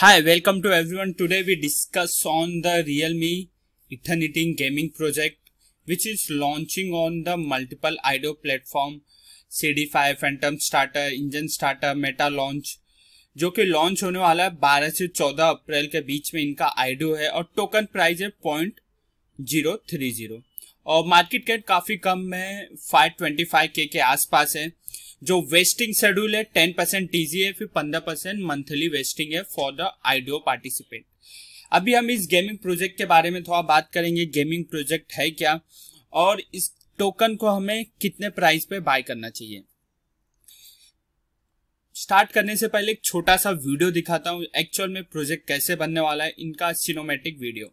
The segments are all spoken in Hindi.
Hi, welcome to everyone. Today we discuss on the Realme Etherneting Gaming project which is launching on the multiple IDO platform CD5, Phantom Starter, Engine Starter, Meta Launch जो कि लॉन्च होने वाला है 12 से 14 अप्रैल के बीच में इनका आईडो है और टोकन प्राइस है पॉइंट जीरो थ्री जीरो और मार्केट कैट काफ़ी कम है फाइव ट्वेंटी फाइव के के आसपास है जो वेस्टिंग शेड्यूल है टेन परसेंट टीजी है फिर पंद्रह परसेंट मंथली वेस्टिंग है फॉर द आईडियो पार्टिसिपेंट अभी हम इस गेमिंग प्रोजेक्ट के बारे में थोड़ा बात करेंगे गेमिंग प्रोजेक्ट है क्या और इस टोकन को हमें कितने प्राइस पे बाय करना चाहिए स्टार्ट करने से पहले एक छोटा सा वीडियो दिखाता हूँ एक्चुअल में प्रोजेक्ट कैसे बनने वाला है इनका सिनोमेटिक वीडियो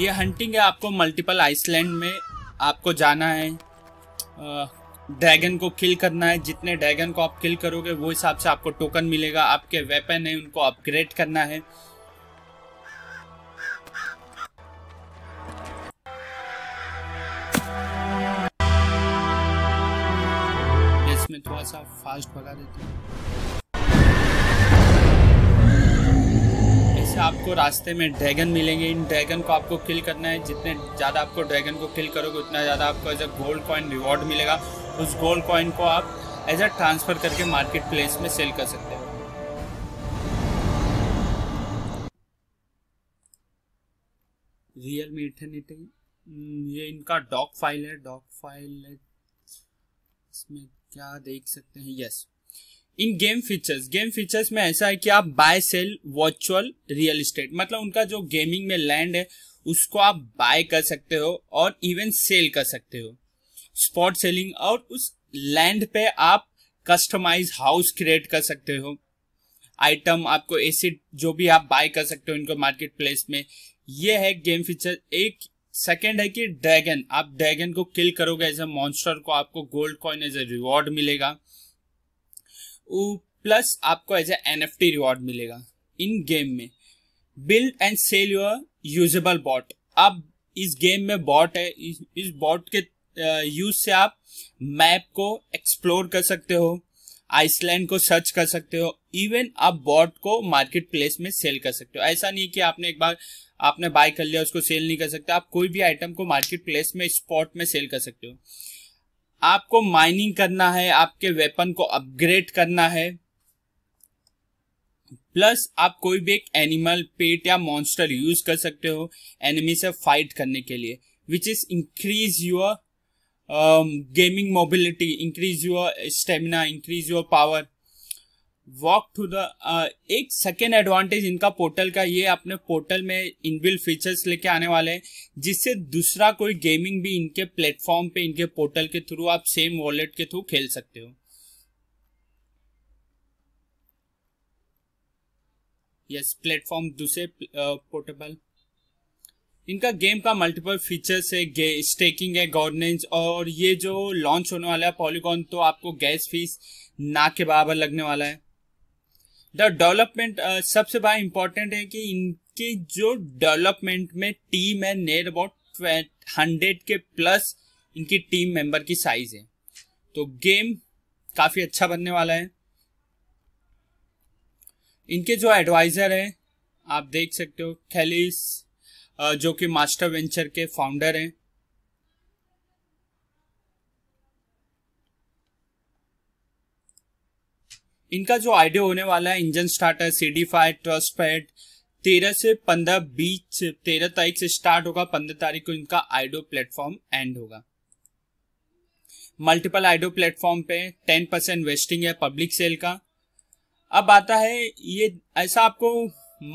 ये हंटिंग है आपको मल्टीपल आइसलैंड में आपको जाना है ड्रैगन को किल करना है जितने ड्रैगन को आप किल करोगे वो हिसाब से आपको टोकन मिलेगा आपके वेपन है उनको अपग्रेड करना है इसमें थोड़ा सा फास्ट भगा देते हैं आपको रास्ते में ड्रैगन मिलेंगे इन ड्रैगन को आपको किल करना है जितने ज़्यादा आपको ड्रैगन को किल करोगे उतना ज़्यादा आपको as a gold coin reward मिलेगा उस गोल्ड कॉइन को आप एज अ ट्रांसफ़र करके मार्केट प्लेस में सेल कर सकते हो रियल मी इटर्निटी ये इनका डॉक फाइल है डॉक फाइल है इसमें क्या देख सकते हैं yes yes. In game features game features में ऐसा है कि आप buy sell virtual real estate मतलब उनका जो गेमिंग में लैंड है उसको आप बाय कर सकते हो और इवन सेल कर सकते हो स्पॉट सेलिंग और उस लैंड पे आप कस्टमाइज हाउस क्रिएट कर सकते हो आइटम आपको एसिड जो भी आप बाय कर सकते हो इनको मार्केट प्लेस में ये है गेम फीचर एक सेकेंड है कि ड्रैगन आप ड्रैगन को किल करोगे एज अ मॉन्स्टर को आपको gold coin as a reward मिलेगा प्लस आपको as a N F T reward मिलेगा इन गेम में build and sell your usable bot आप इस गेम में बॉट है इस, इस बॉट के यूज से आप मैप को एक्सप्लोर कर सकते हो आइसलैंड को सर्च कर सकते हो इवन आप बॉट को मार्केट प्लेस में सेल कर सकते हो ऐसा नहीं कि आपने एक बार आपने बाय कर लिया उसको सेल नहीं कर सकते आप कोई भी आइटम को मार्केट प्लेस में स्पॉट में सेल कर सकते हो आपको माइनिंग करना है आपके वेपन को अपग्रेड करना है प्लस आप कोई भी एक एनिमल पेट या मॉन्स्टर यूज कर सकते हो एनिमी से फाइट करने के लिए which is increase your gaming mobility increase your stamina increase your power walk to the एक सेकेंड एडवांटेज इनका पोर्टल का ये अपने पोर्टल में इनबिल फीचर्स लेके आने वाले हैं जिससे दूसरा कोई गेमिंग भी इनके प्लेटफॉर्म पे इनके पोर्टल के थ्रू आप सेम वॉलेट के थ्रू खेल सकते हो यस प्लेटफॉर्म दूसरे पोर्टेबल uh, इनका गेम का मल्टीपल फीचर्स है स्टेकिंग है गवर्नेंस और ये जो लॉन्च होने वाला है पॉलीकॉन तो आपको गैस फीस ना के बराबर लगने वाला है द डेवलपमेंट uh, सबसे बड़ा इम्पोर्टेंट है कि इनके जो डेवलपमेंट में टीम है नेर अबाउट हंड्रेड के प्लस इनकी टीम मेंबर की साइज है तो गेम काफी अच्छा बनने वाला है इनके जो एडवाइजर हैं आप देख सकते हो खेलिस uh, जो कि मास्टर वेंचर के फाउंडर हैं इनका जो आइडिया होने वाला है Enjinstarter C D five TrustPad तेरह से पंद्रह बीच तेरह तारीख से स्टार्ट होगा पंद्रह तारीख को इनका आइडो प्लेटफॉर्म एंड होगा मल्टीपल आइडो प्लेटफॉर्म पे टेन परसेंट वेस्टिंग है पब्लिक सेल का अब आता है ये ऐसा आपको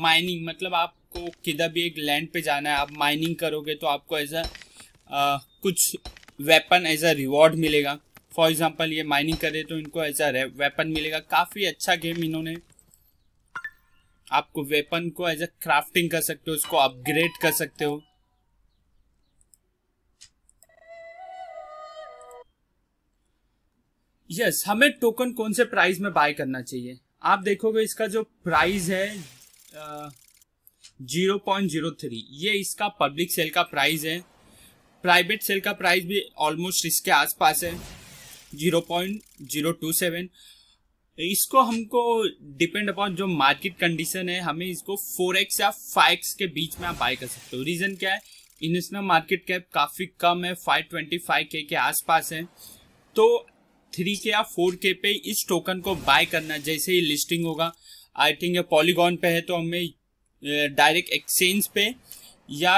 माइनिंग मतलब आपको किधर भी एक लैंड पे जाना है आप माइनिंग करोगे तो आपको एज अ कुछ वेपन एज अ रिवॉर्ड मिलेगा फॉर एग्जांपल ये माइनिंग करे तो इनको एज अ वेपन मिलेगा काफ़ी अच्छा गेम इन्होंने आपको वेपन को एज अ क्राफ्टिंग कर सकते हो उसको अपग्रेड कर सकते हो यस yes, हमें टोकन कौन से प्राइस में बाय करना चाहिए आप देखोगे इसका जो प्राइस है जीरो पॉइंट जीरो थ्री ये इसका पब्लिक सेल का प्राइस है प्राइवेट सेल का प्राइस भी ऑलमोस्ट इसके आसपास है zero point zero two seven इसको हमको डिपेंड अपॉन जो मार्केट कंडीशन है हमें इसको फोर एक्स या फाइव एक्स के बीच में आप बाय कर सकते हो रीज़न क्या है इन्वेस्टमेंट मार्केट कैप काफ़ी कम है फाइव ट्वेंटी फाइव के के आसपास है तो थ्री के या फोर के पे इस टोकन को बाय करना जैसे ही लिस्टिंग होगा आई थिंक पॉलीगॉन पे है तो हमें डायरेक्ट एक्सचेंज पे या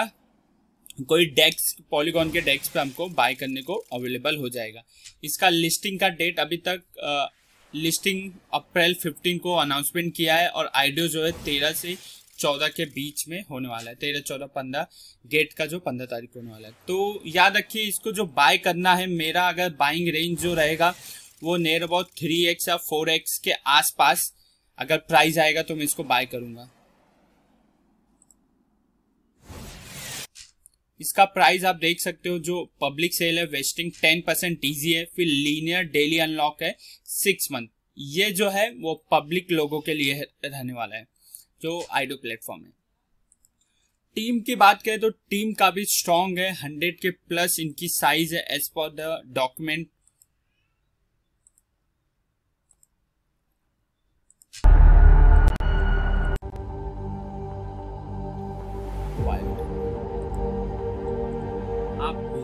कोई डेक्स पॉलीगॉन के डेक्स पे हमको बाय करने को अवेलेबल हो जाएगा इसका लिस्टिंग का डेट अभी तक आ, लिस्टिंग अप्रैल 15 को अनाउंसमेंट किया है और आइडियो जो है तेरह से चौदह के बीच में होने वाला है तेरह चौदह पंद्रह गेट का जो पंद्रह तारीख होने वाला है तो याद रखिए इसको जो बाय करना है मेरा अगर बाइंग रेंज जो रहेगा वो नियर अबाउट थ्री एक्स या फोर एक्स के आसपास अगर प्राइस आएगा तो मैं इसको बाय करूंगा इसका प्राइस आप देख सकते हो जो पब्लिक सेल है वेस्टिंग टेन परसेंट ईजी है फिर लीनियर डेली अनलॉक है सिक्स मंथ ये जो है वो पब्लिक लोगों के लिए रहने वाला है जो आइडो प्लेटफॉर्म है टीम की बात करें तो टीम काफी स्ट्रांग है हंड्रेड के प्लस इनकी साइज है as per the document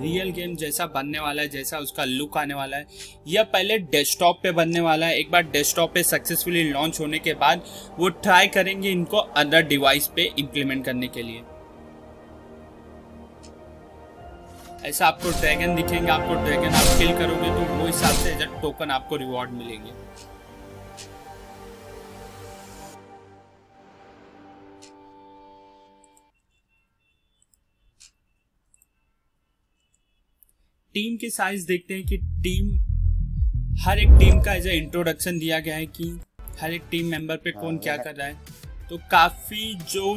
real game जैसा बनने वाला है जैसा उसका लुक आने वाला है यह पहले डेस्कटॉप पे बनने वाला है एक बार डेस्कटॉप पे सक्सेसफुली लॉन्च होने के बाद वो ट्राई करेंगे इनको अदर डिवाइस पे इम्प्लीमेंट करने के लिए ऐसा आपको ड्रैगन दिखेंगे आपको ड्रैगन आप किल करोगे तो वो हिसाब से टोकन आपको रिवॉर्ड मिलेंगे टीम के साइज देखते हैं कि टीम हर एक टीम का एज ए इंट्रोडक्शन दिया गया है कि हर एक टीम मेंबर पे कौन हाँ, क्या कर रहा है तो काफ़ी जो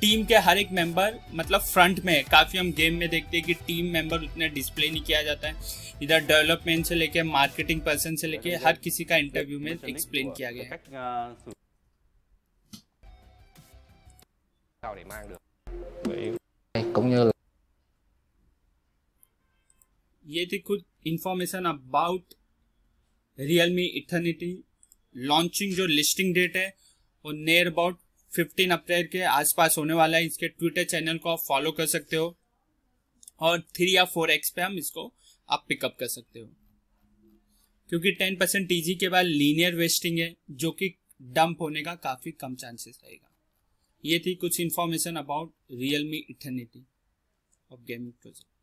टीम के हर एक मेंबर मतलब फ्रंट में है काफ़ी हम गेम में देखते हैं कि टीम मेंबर उतना डिस्प्ले नहीं किया जाता है इधर डेवलपमेंट से लेके मार्केटिंग पर्सन से लेके हर किसी का इंटरव्यू में एक्सप्लेन किया गया है cũng như là ये थी कुछ information about Real Me Eternity launching जो लिस्टिंग डेट है वो नियर अबाउट 15 अप्रैल के आसपास होने वाला है इसके ट्विटर चैनल को आप फॉलो कर सकते हो और थ्री या फोर एक्स पे हम इसको आप पिकअप कर सकते हो क्योंकि टेन परसेंट टीजी के बाद लीनियर वेस्टिंग है जो कि डंप होने का काफ़ी कम चांसेस रहेगा ये थी कुछ information about Real Me Eternity of gaming project